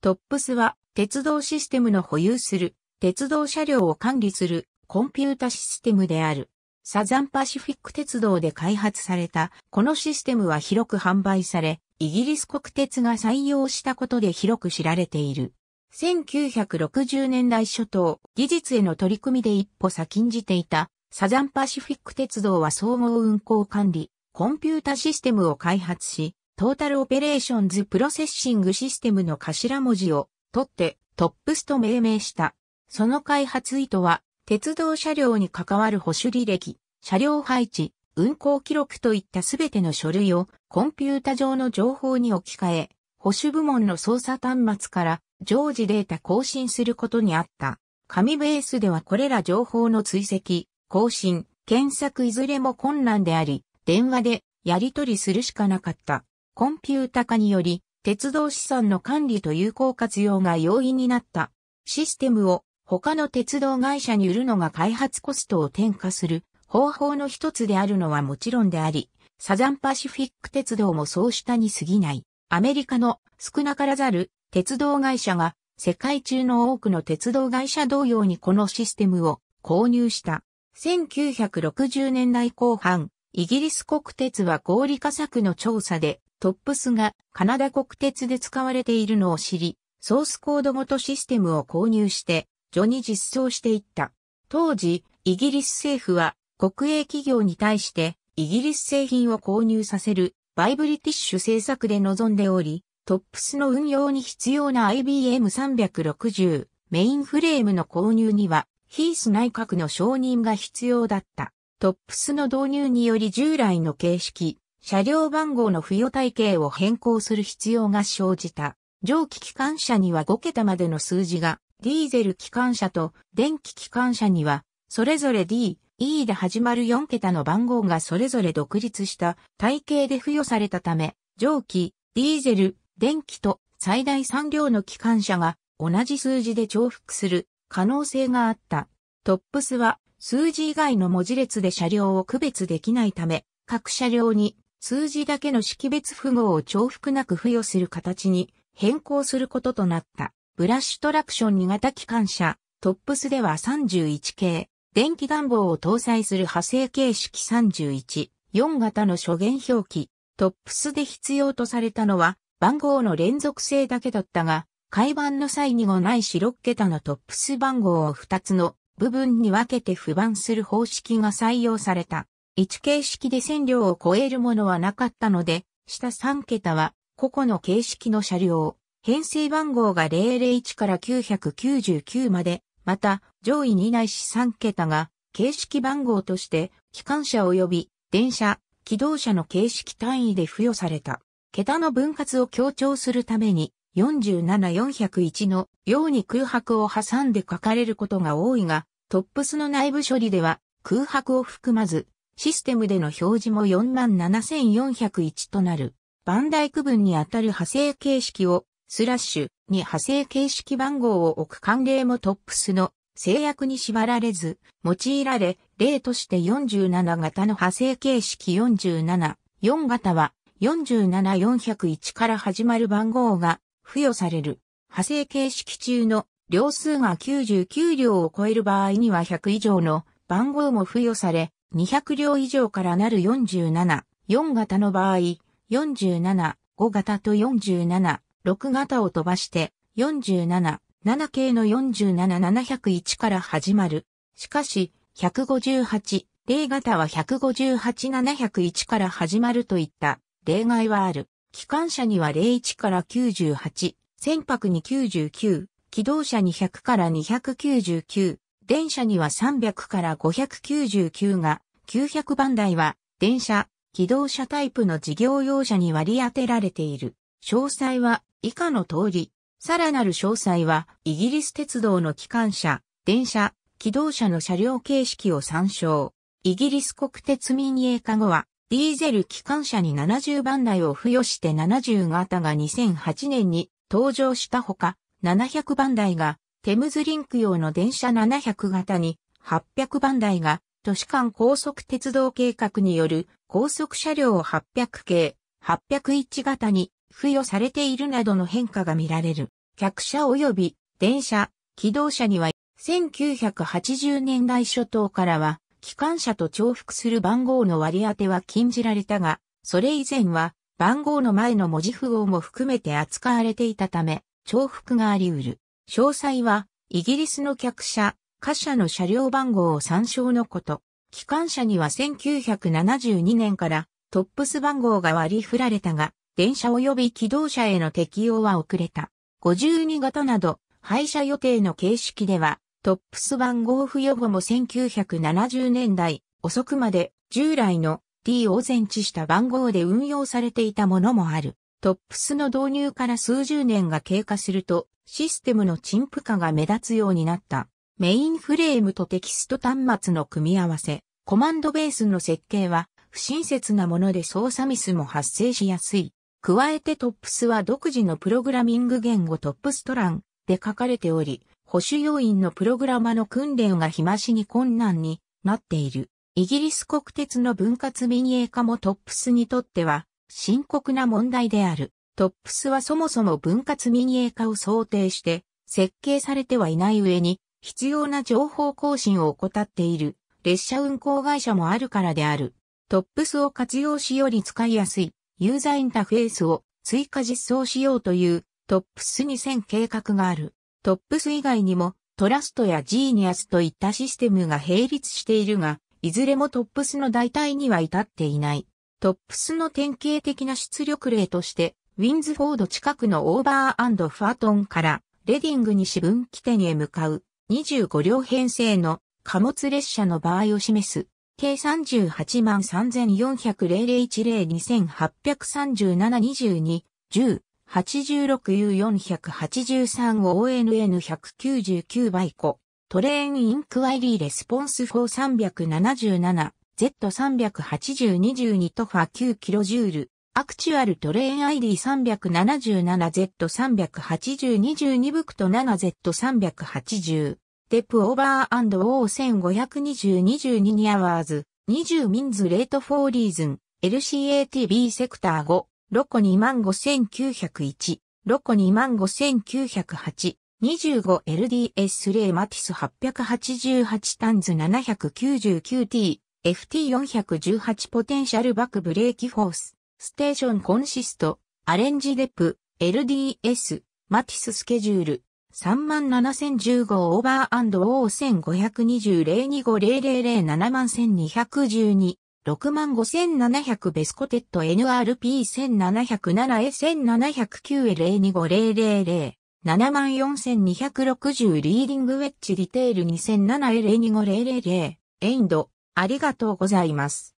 トップスは鉄道システムの保有する鉄道車両を管理するコンピュータシステムである。サザンパシフィック鉄道で開発されたこのシステムは広く販売され、イギリス国鉄が採用したことで広く知られている。1960年代初頭、技術への取り組みで一歩先んじていたサザンパシフィック鉄道は総合運行管理、コンピュータシステムを開発し、トータルオペレーションズプロセッシングシステムの頭文字を取ってトップスと命名した。その開発意図は、鉄道車両に関わる保守履歴、車両配置、運行記録といったすべての書類をコンピュータ上の情報に置き換え、保守部門の操作端末から常時データ更新することにあった。紙ベースではこれら情報の追跡、更新、検索いずれも困難であり、電話でやり取りするしかなかった。コンピュータ化により、鉄道資産の管理と有効活用が容易になったシステムを他の鉄道会社に売るのが開発コストを転嫁する方法の一つであるのはもちろんであり、サザンパシフィック鉄道もそうしたに過ぎない。アメリカの少なからざる鉄道会社が世界中の多くの鉄道会社同様にこのシステムを購入した。1960年代後半、イギリス国鉄は合理化策の調査でトップスがカナダ国鉄で使われているのを知り、ソースコードごとシステムを購入して、序に実装していった。当時、イギリス政府は国営企業に対してイギリス製品を購入させるバイブリティッシュ政策で臨んでおり、トップスの運用に必要な IBM360 メインフレームの購入にはヒース内閣の承認が必要だった。トップスの導入により従来の形式、車両番号の付与体系を変更する必要が生じた。蒸気機関車には5桁までの数字が、ディーゼル機関車と電気機関車には、それぞれ D、E で始まる4桁の番号がそれぞれ独立した体系で付与されたため、蒸気、ディーゼル、電気と最大3両の機関車が同じ数字で重複する可能性があった。トップスは数字以外の文字列で車両を区別できないため、各車両に数字だけの識別符号を重複なく付与する形に変更することとなった。ブラッシュトラクション2型機関車、トップスでは31系、電気暖房を搭載する派生形式31、4型の初言表記、トップスで必要とされたのは番号の連続性だけだったが、改版の際にもないし6桁のトップス番号を2つの部分に分けて不番する方式が採用された。1形式で線量を超えるものはなかったので、下3桁は個々の形式の車両、編成番号が001から999まで、また上位2ないし3桁が形式番号として機関車及び電車、機動車の形式単位で付与された。桁の分割を強調するために47401のように空白を挟んで書かれることが多いが、トップスの内部処理では空白を含まずシステムでの表示も47,401となる。バンダイ区分にあたる派生形式を、スラッシュに派生形式番号を置く慣例もトップスの制約に縛られず、用いられ、例として47型の派生形式47、4型は47401から始まる番号が付与される。派生形式中の両数が99両を超える場合には100以上の番号も付与され、200両以上からなる47、4型の場合、47、5型と47、6型を飛ばして、47、7系の47701から始まる。しかし、158、0型は158701から始まるといった例外はある。機関車には01から98、船舶に99、機動車に100から299、電車には300から599が、900番台は、電車、機動車タイプの事業用車に割り当てられている。詳細は以下の通り。さらなる詳細は、イギリス鉄道の機関車、電車、機動車の車両形式を参照。イギリス国鉄民営化後は、ディーゼル機関車に70番台を付与して70型が2008年に登場したほか、700番台がテムズリンク用の電車700型に800番台が都市間高速鉄道計画による高速車両800系、801型に付与されているなどの変化が見られる。客車及び電車、機動車には1980年代初頭からは機関車と重複する番号の割り当ては禁じられたが、それ以前は番号の前の文字符号も含めて扱われていたため、重複があり得る。詳細は、イギリスの客車、貨車の車両番号を参照のこと。機関車には1972年からトップス番号が割り振られたが、電車及び機動車への適用は遅れた。52型など、廃車予定の形式では、トップス番号付与後も1970年代遅くまで従来の D を前置した番号で運用されていたものもある。トップスの導入から数十年が経過すると、システムの陳腐化が目立つようになった。メインフレームとテキスト端末の組み合わせ、コマンドベースの設計は不親切なもので操作ミスも発生しやすい。加えてトップスは独自のプログラミング言語トップストランで書かれており、保守要員のプログラマの訓練が日増しに困難になっている。イギリス国鉄の分割民営化もトップスにとっては深刻な問題である。トップスはそもそも分割民営化を想定して設計されてはいない上に必要な情報更新を怠っている列車運行会社もあるからである。トップスを活用しより使いやすいユーザーインターフェースを追加実装しようというトップス2000計画がある。トップス以外にもトラストやジーニアスといったシステムが並立しているが、いずれもトップスの代替には至っていない。トップスの典型的な出力例として、ウィンズフォード近くのオーバーファートンからレディング西分岐点へ向かう25両編成の貨物列車の場合を示す計38万34000010283722 10 86U483 を ONN199 倍個、トレーンインクワイリーレスポンス4 3 7 7 z 3 8 0 2 2トファ9キロジュール、アクチュアルトレイン ID377Z38022 ブクト 7Z380。デプオーバーオー1520-22ニアワーズ。20ミンズレートフォーリーズン。LCATB セクター5。ロコ25901。ロコ25908。2 5 l d s レイマティス888タンズ 799T。FT418 ポテンシャルバックブレーキフォース。ステーションコンシスト、アレンジデプ、LDS、マティススケジュール、37015オーバーオー1520 02500 71212 65700ベスコテット NRP1707A1709A02500 74260リーディングウェッジリテール 2007A02500 エインド、ありがとうございます。